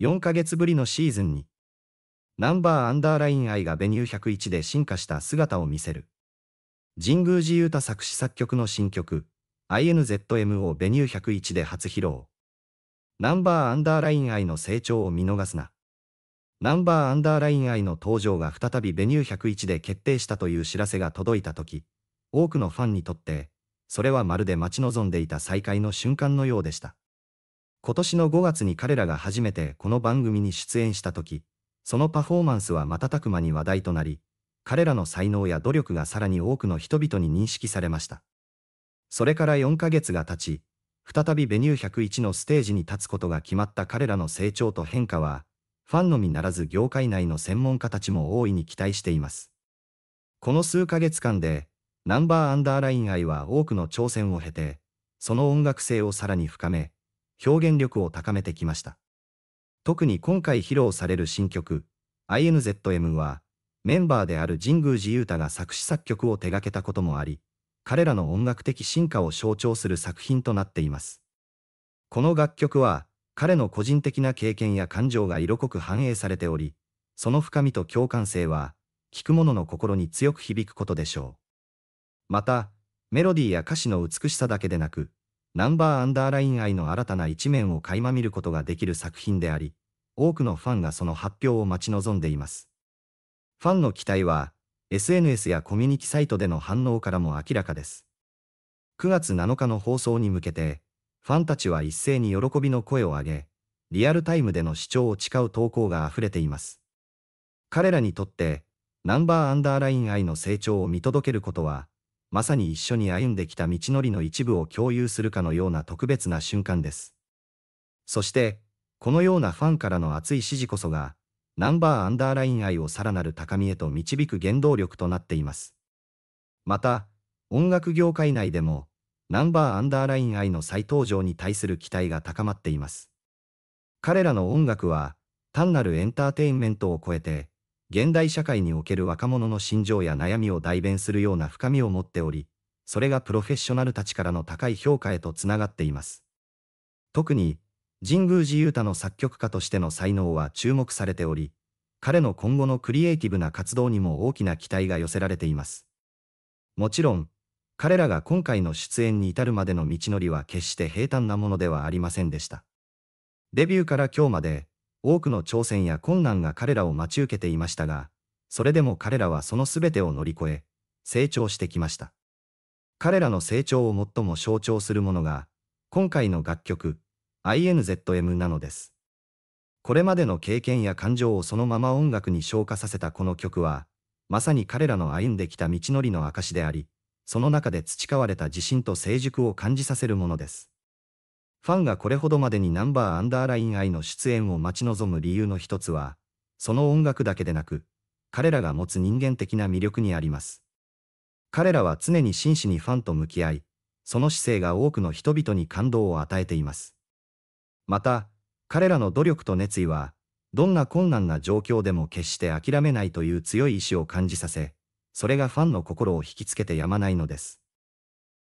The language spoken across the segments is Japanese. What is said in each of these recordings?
4ヶ月ぶりのシーズンに、ナンバーアンダーライン愛がベニュー101で進化した姿を見せる。神宮寺勇太作詞作曲の新曲、INZM をベニュー101で初披露。ナンバーアンダーライン愛の成長を見逃すな。ナンバーアンダーライン愛の登場が再びベニュー101で決定したという知らせが届いた時、多くのファンにとって、それはまるで待ち望んでいた再会の瞬間のようでした。今年の5月に彼らが初めてこの番組に出演した時、そのパフォーマンスは瞬く間に話題となり、彼らの才能や努力がさらに多くの人々に認識されました。それから4ヶ月が経ち、再びベニュー101のステージに立つことが決まった彼らの成長と変化は、ファンのみならず業界内の専門家たちも大いに期待しています。この数ヶ月間で、ナンバーアンダーライン愛は多くの挑戦を経て、その音楽性をさらに深め、表現力を高めてきました。特に今回披露される新曲、INZM は、メンバーである神宮寺勇太が作詞作曲を手掛けたこともあり、彼らの音楽的進化を象徴する作品となっています。この楽曲は、彼の個人的な経験や感情が色濃く反映されており、その深みと共感性は、聴く者の心に強く響くことでしょう。また、メロディーや歌詞の美しさだけでなく、ナンバーアンダーライン愛の新たな一面を垣間見ることができる作品であり、多くのファンがその発表を待ち望んでいます。ファンの期待は、SNS やコミュニティサイトでの反応からも明らかです。9月7日の放送に向けて、ファンたちは一斉に喜びの声を上げ、リアルタイムでの視聴を誓う投稿が溢れています。彼らにとって、ナンバーアンダーライン愛の成長を見届けることは、まさに一緒に歩んできた道のりの一部を共有するかのような特別な瞬間です。そして、このようなファンからの熱い支持こそが、ナンバーアンダーライン愛をさらなる高みへと導く原動力となっています。また、音楽業界内でも、ナンバーアンダーライン愛の再登場に対する期待が高まっています。彼らの音楽は、単なるエンターテインメントを超えて、現代社会における若者の心情や悩みを代弁するような深みを持っており、それがプロフェッショナルたちからの高い評価へとつながっています。特に、神宮寺勇太の作曲家としての才能は注目されており、彼の今後のクリエイティブな活動にも大きな期待が寄せられています。もちろん、彼らが今回の出演に至るまでの道のりは決して平坦なものではありませんでした。デビューから今日まで、多くの挑戦や困難が彼らを待ち受けていましたが、それでも彼らはその全てを乗り越え、成長してきました。彼らの成長を最も象徴するものが、今回の楽曲、INZM なのです。これまでの経験や感情をそのまま音楽に昇華させたこの曲は、まさに彼らの歩んできた道のりの証であり、その中で培われた自信と成熟を感じさせるものです。ファンがこれほどまでにナンバーアンダーライン愛の出演を待ち望む理由の一つは、その音楽だけでなく、彼らが持つ人間的な魅力にあります。彼らは常に真摯にファンと向き合い、その姿勢が多くの人々に感動を与えています。また、彼らの努力と熱意は、どんな困難な状況でも決して諦めないという強い意志を感じさせ、それがファンの心を引きつけてやまないのです。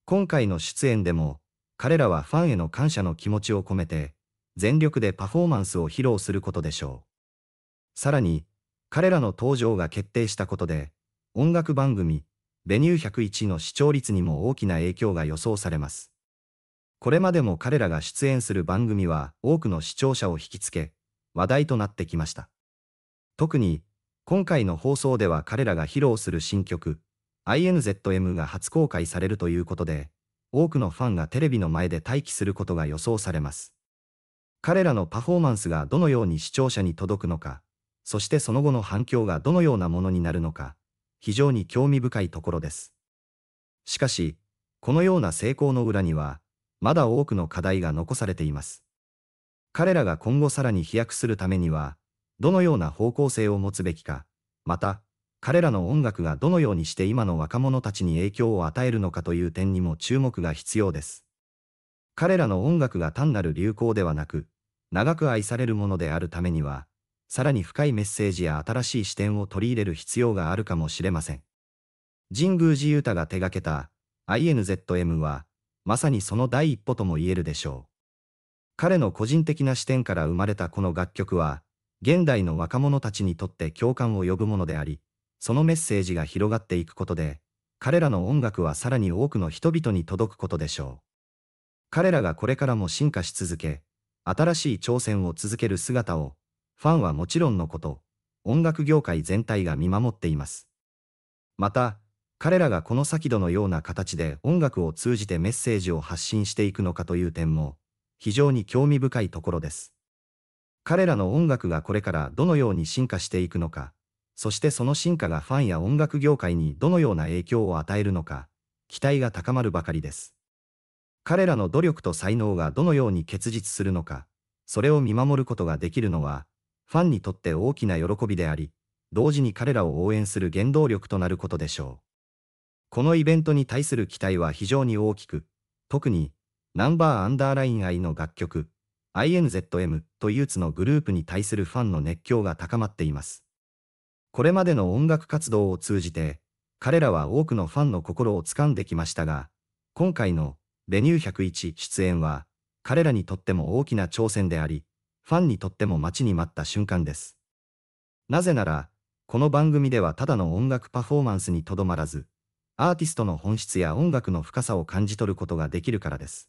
今回の出演でも、彼らはファンへの感謝の気持ちを込めて、全力でパフォーマンスを披露することでしょう。さらに、彼らの登場が決定したことで、音楽番組、ベニュー101の視聴率にも大きな影響が予想されます。これまでも彼らが出演する番組は多くの視聴者を引きつけ、話題となってきました。特に、今回の放送では彼らが披露する新曲、INZM が初公開されるということで、多くのファンがテレビの前で待機することが予想されます。彼らのパフォーマンスがどのように視聴者に届くのか、そしてその後の反響がどのようなものになるのか、非常に興味深いところです。しかし、このような成功の裏には、まだ多くの課題が残されています。彼らが今後さらに飛躍するためには、どのような方向性を持つべきか、また、彼らの音楽がどのようにして今の若者たちに影響を与えるのかという点にも注目が必要です。彼らの音楽が単なる流行ではなく、長く愛されるものであるためには、さらに深いメッセージや新しい視点を取り入れる必要があるかもしれません。神宮寺太が手掛けた INZM は、まさにその第一歩とも言えるでしょう。彼の個人的な視点から生まれたこの楽曲は、現代の若者たちにとって共感を呼ぶものであり、そのメッセージが広がっていくことで、彼らの音楽はさらに多くの人々に届くことでしょう。彼らがこれからも進化し続け、新しい挑戦を続ける姿を、ファンはもちろんのこと、音楽業界全体が見守っています。また、彼らがこの先どのような形で音楽を通じてメッセージを発信していくのかという点も、非常に興味深いところです。彼らの音楽がこれからどのように進化していくのか、そしてその進化がファンや音楽業界にどのような影響を与えるのか、期待が高まるばかりです。彼らの努力と才能がどのように結実するのか、それを見守ることができるのは、ファンにとって大きな喜びであり、同時に彼らを応援する原動力となることでしょう。このイベントに対する期待は非常に大きく、特に、ナンバーアンダーライン I の楽曲、INZM というつのグループに対するファンの熱狂が高まっています。これまでの音楽活動を通じて、彼らは多くのファンの心を掴んできましたが、今回のベニュー101出演は、彼らにとっても大きな挑戦であり、ファンにとっても待ちに待った瞬間です。なぜなら、この番組ではただの音楽パフォーマンスにとどまらず、アーティストの本質や音楽の深さを感じ取ることができるからです。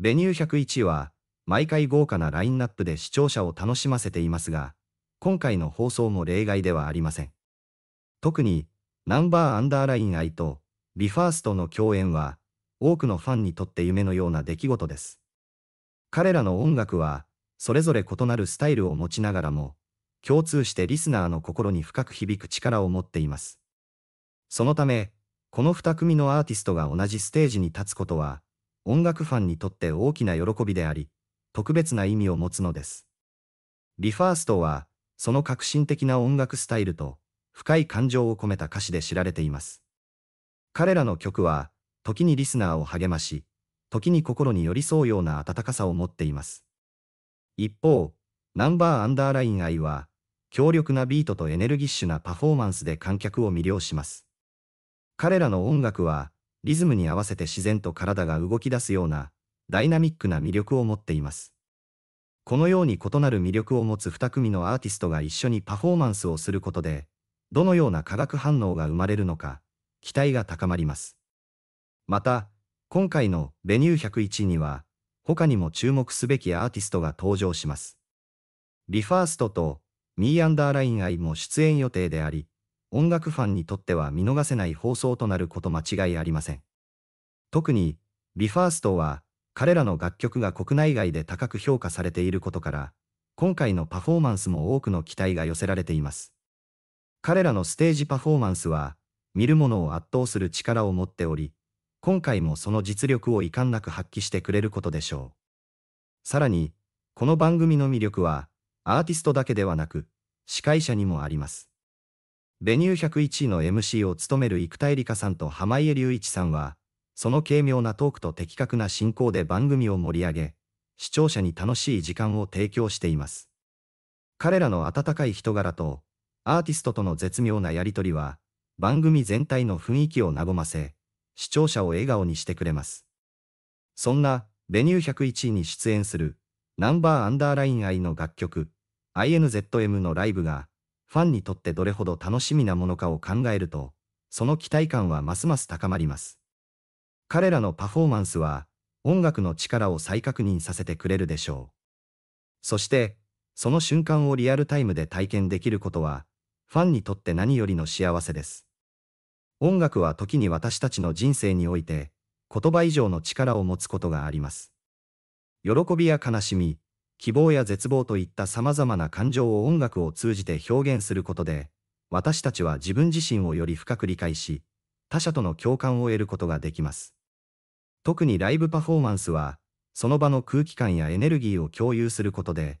ベニュー101は、毎回豪華なラインナップで視聴者を楽しませていますが、今回の放送も例外ではありません。特に、ナンバーアンダーライン愛と、ビファーストの共演は、多くのファンにとって夢のような出来事です。彼らの音楽は、それぞれ異なるスタイルを持ちながらも、共通してリスナーの心に深く響く力を持っています。そのため、この2組のアーティストが同じステージに立つことは、音楽ファンにとって大きな喜びであり、特別な意味を持つのです。リファーストは、その革新的な音楽スタイルと深い感情を込めた歌詞で知られています。彼らの曲は、時にリスナーを励まし、時に心に寄り添うような温かさを持っています。一方、ナンバーアンダーライン愛は、強力なビートとエネルギッシュなパフォーマンスで観客を魅了します。彼らの音楽は、リズムに合わせて自然と体が動き出すような、ダイナミックな魅力を持っています。このように異なる魅力を持つ2組のアーティストが一緒にパフォーマンスをすることで、どのような化学反応が生まれるのか、期待が高まります。また、今回の「ベニュー101」には、他にも注目すべきアーティストが登場します。リファーストと Me Underline I も出演予定であり、音楽ファンにとっては見逃せない放送となること間違いありません。特に、リファーストは、彼らの楽曲が国内外で高く評価されていることから、今回のパフォーマンスも多くの期待が寄せられています。彼らのステージパフォーマンスは、見る者を圧倒する力を持っており、今回もその実力を遺憾なく発揮してくれることでしょう。さらに、この番組の魅力は、アーティストだけではなく、司会者にもあります。ベニュー101位の MC を務める生田絵梨花さんと濱家隆一さんは、その軽妙なトークと的確な進行で番組を盛り上げ、視聴者に楽しい時間を提供しています。彼らの温かい人柄と、アーティストとの絶妙なやりとりは、番組全体の雰囲気を和ませ、視聴者を笑顔にしてくれます。そんな、ベニュー101位に出演する、ナンバーアンダーライン愛の楽曲、INZM のライブが、ファンにとってどれほど楽しみなものかを考えると、その期待感はますます高まります。彼らのパフォーマンスは音楽の力を再確認させてくれるでしょう。そして、その瞬間をリアルタイムで体験できることは、ファンにとって何よりの幸せです。音楽は時に私たちの人生において、言葉以上の力を持つことがあります。喜びや悲しみ、希望や絶望といった様々な感情を音楽を通じて表現することで、私たちは自分自身をより深く理解し、他者との共感を得ることができます。特にライブパフォーマンスは、その場の空気感やエネルギーを共有することで、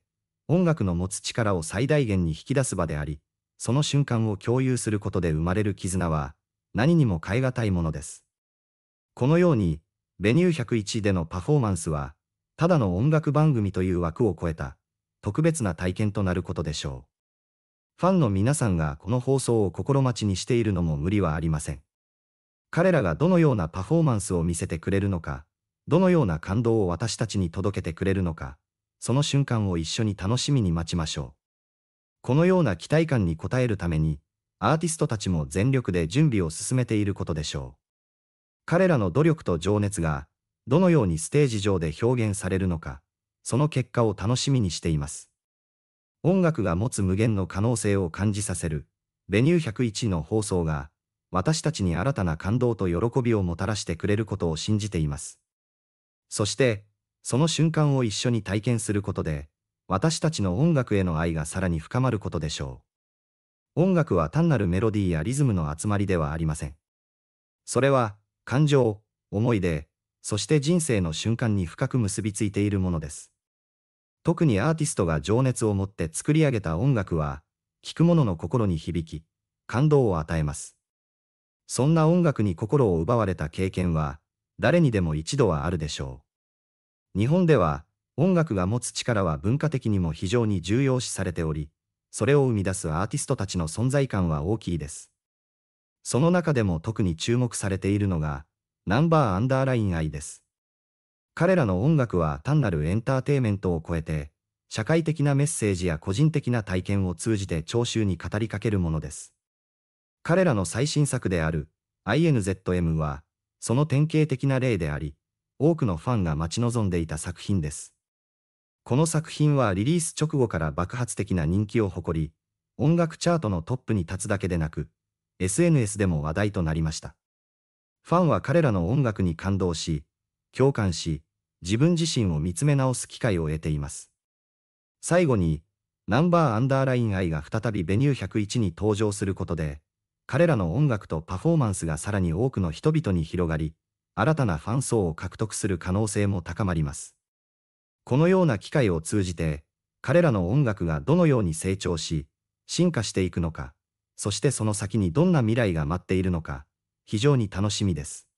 音楽の持つ力を最大限に引き出す場であり、その瞬間を共有することで生まれる絆は、何にも代え難いものです。このように、ベニュー101でのパフォーマンスは、ただの音楽番組という枠を超えた、特別な体験となることでしょう。ファンの皆さんがこの放送を心待ちにしているのも無理はありません。彼らがどのようなパフォーマンスを見せてくれるのか、どのような感動を私たちに届けてくれるのか、その瞬間を一緒に楽しみに待ちましょう。このような期待感に応えるために、アーティストたちも全力で準備を進めていることでしょう。彼らの努力と情熱が、どのようにステージ上で表現されるのか、その結果を楽しみにしています。音楽が持つ無限の可能性を感じさせる、ベニュー101の放送が、私たちに新たな感動と喜びをもたらしてくれることを信じています。そして、その瞬間を一緒に体験することで、私たちの音楽への愛がさらに深まることでしょう。音楽は単なるメロディーやリズムの集まりではありません。それは、感情、思い出、そして人生の瞬間に深く結びついているものです。特にアーティストが情熱を持って作り上げた音楽は、聴く者の心に響き、感動を与えます。そんな音楽に心を奪われた経験は、誰にでも一度はあるでしょう。日本では、音楽が持つ力は文化的にも非常に重要視されており、それを生み出すアーティストたちの存在感は大きいです。その中でも特に注目されているのが、ナンバーアンダーライン愛です。彼らの音楽は単なるエンターテイメントを超えて、社会的なメッセージや個人的な体験を通じて聴衆に語りかけるものです。彼らの最新作である INZM は、その典型的な例であり、多くのファンが待ち望んでいた作品です。この作品はリリース直後から爆発的な人気を誇り、音楽チャートのトップに立つだけでなく、SNS でも話題となりました。ファンは彼らの音楽に感動し、共感し、自分自身を見つめ直す機会を得ています。最後に、ナンバーアンダーライン I が再びベニュー101に登場することで、彼らの音楽とパフォーマンスがさらに多くの人々に広がり、新たなファン層を獲得する可能性も高まります。このような機会を通じて、彼らの音楽がどのように成長し、進化していくのか、そしてその先にどんな未来が待っているのか、非常に楽しみです。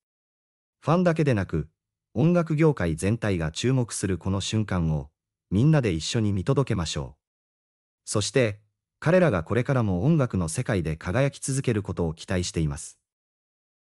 ファンだけでなく、音楽業界全体が注目するこの瞬間を、みんなで一緒に見届けましょう。そして、彼らがこれからも音楽の世界で輝き続けることを期待しています。